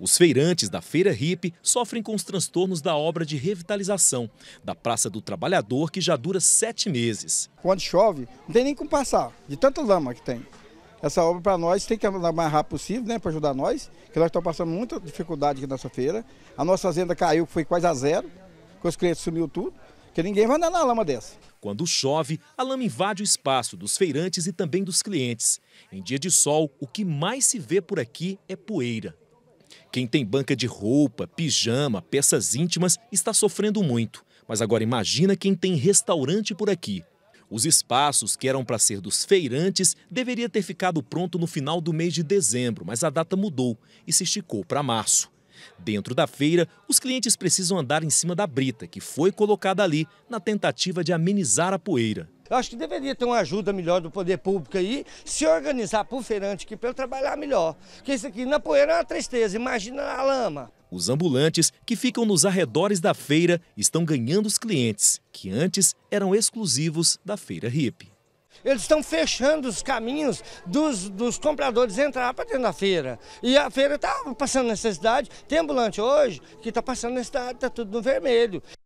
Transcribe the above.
Os feirantes da Feira Hip sofrem com os transtornos da obra de revitalização da Praça do Trabalhador, que já dura sete meses. Quando chove, não tem nem como passar, de tanta lama que tem. Essa obra para nós tem que andar mais rápido possível, né, para ajudar nós, que nós estamos passando muita dificuldade aqui nessa feira. A nossa fazenda caiu, foi quase a zero, com os clientes sumiu tudo, que ninguém vai andar na lama dessa. Quando chove, a lama invade o espaço dos feirantes e também dos clientes. Em dia de sol, o que mais se vê por aqui é poeira. Quem tem banca de roupa, pijama, peças íntimas está sofrendo muito. Mas agora imagina quem tem restaurante por aqui. Os espaços que eram para ser dos feirantes deveria ter ficado pronto no final do mês de dezembro, mas a data mudou e se esticou para março. Dentro da feira, os clientes precisam andar em cima da brita que foi colocada ali na tentativa de amenizar a poeira. Eu acho que deveria ter uma ajuda melhor do poder público aí, se organizar por feirante aqui para eu trabalhar melhor. Porque isso aqui na poeira é uma tristeza, imagina a lama. Os ambulantes que ficam nos arredores da feira estão ganhando os clientes, que antes eram exclusivos da feira hippie. Eles estão fechando os caminhos dos, dos compradores entrar para dentro da feira. E a feira está passando necessidade. Tem ambulante hoje que está passando necessidade, está tudo no vermelho.